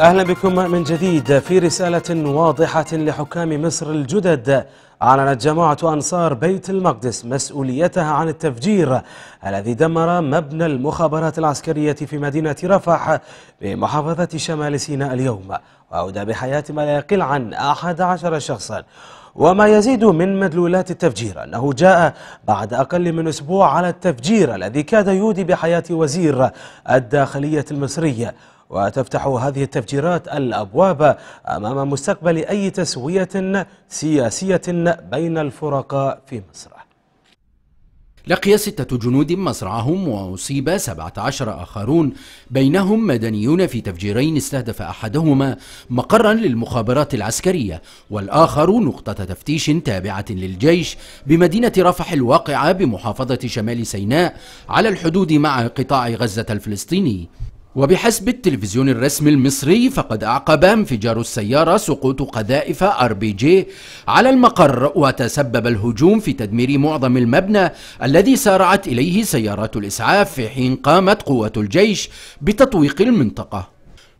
أهلا بكم من جديد في رسالة واضحة لحكام مصر الجدد أعلنت جماعة أنصار بيت المقدس مسؤوليتها عن التفجير الذي دمر مبنى المخابرات العسكرية في مدينة رفح بمحافظة شمال سيناء اليوم وأودى بحياة ما لا يقل عن 11 شخصا وما يزيد من مدلولات التفجير أنه جاء بعد أقل من أسبوع على التفجير الذي كاد يودي بحياة وزير الداخلية المصرية وتفتح هذه التفجيرات الأبواب أمام مستقبل أي تسوية سياسية بين الفرق في مصر لقي ستة جنود مصرعهم وأصيب 17 آخرون بينهم مدنيون في تفجيرين استهدف أحدهما مقرا للمخابرات العسكرية والآخر نقطة تفتيش تابعة للجيش بمدينة رفح الواقعة بمحافظة شمال سيناء على الحدود مع قطاع غزة الفلسطيني وبحسب التلفزيون الرسمي المصري فقد أعقب انفجار السيارة سقوط قذائف ار بي جي على المقر وتسبب الهجوم في تدمير معظم المبنى الذي سارعت إليه سيارات الإسعاف في حين قامت قوة الجيش بتطويق المنطقة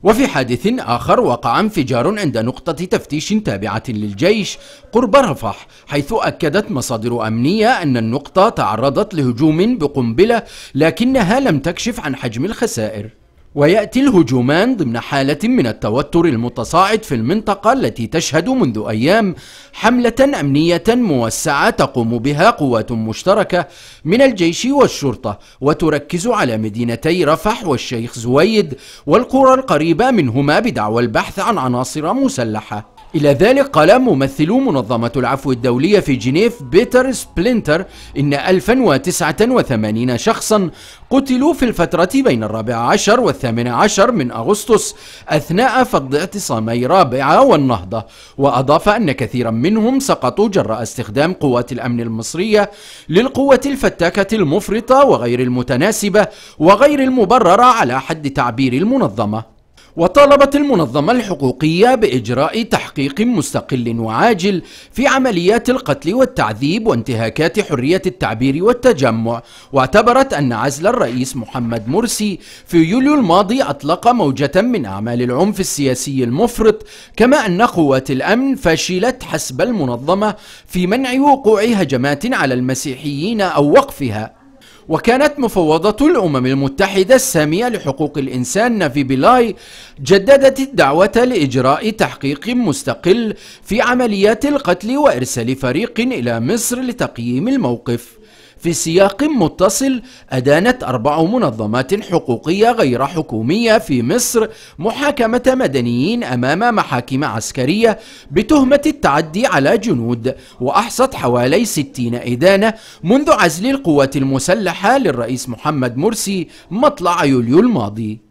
وفي حادث آخر وقع انفجار عند نقطة تفتيش تابعة للجيش قرب رفح حيث أكدت مصادر أمنية أن النقطة تعرضت لهجوم بقنبلة لكنها لم تكشف عن حجم الخسائر ويأتي الهجومان ضمن حالة من التوتر المتصاعد في المنطقة التي تشهد منذ أيام حملة أمنية موسعة تقوم بها قوات مشتركة من الجيش والشرطة وتركز على مدينتي رفح والشيخ زويد والقرى القريبة منهما بدعوى البحث عن عناصر مسلحة إلى ذلك قال ممثل منظمة العفو الدولية في جنيف بيتر سبلينتر إن 1089 شخصا قتلوا في الفترة بين الرابع عشر والثامن عشر من أغسطس أثناء فقد اعتصامي رابعة والنهضة وأضاف أن كثيرا منهم سقطوا جراء استخدام قوات الأمن المصرية للقوة الفتاكة المفرطة وغير المتناسبة وغير المبررة على حد تعبير المنظمة وطالبت المنظمة الحقوقية بإجراء تحقيق مستقل وعاجل في عمليات القتل والتعذيب وانتهاكات حرية التعبير والتجمع واعتبرت أن عزل الرئيس محمد مرسي في يوليو الماضي أطلق موجة من أعمال العنف السياسي المفرط كما أن قوات الأمن فشلت حسب المنظمة في منع وقوع هجمات على المسيحيين أو وقفها وكانت مفوضة الأمم المتحدة السامية لحقوق الإنسان نافي بيلاي جددت الدعوة لإجراء تحقيق مستقل في عمليات القتل وإرسال فريق إلى مصر لتقييم الموقف في سياق متصل أدانت أربع منظمات حقوقية غير حكومية في مصر محاكمة مدنيين أمام محاكم عسكرية بتهمة التعدي على جنود وأحصت حوالي 60 إدانة منذ عزل القوات المسلحة للرئيس محمد مرسي مطلع يوليو الماضي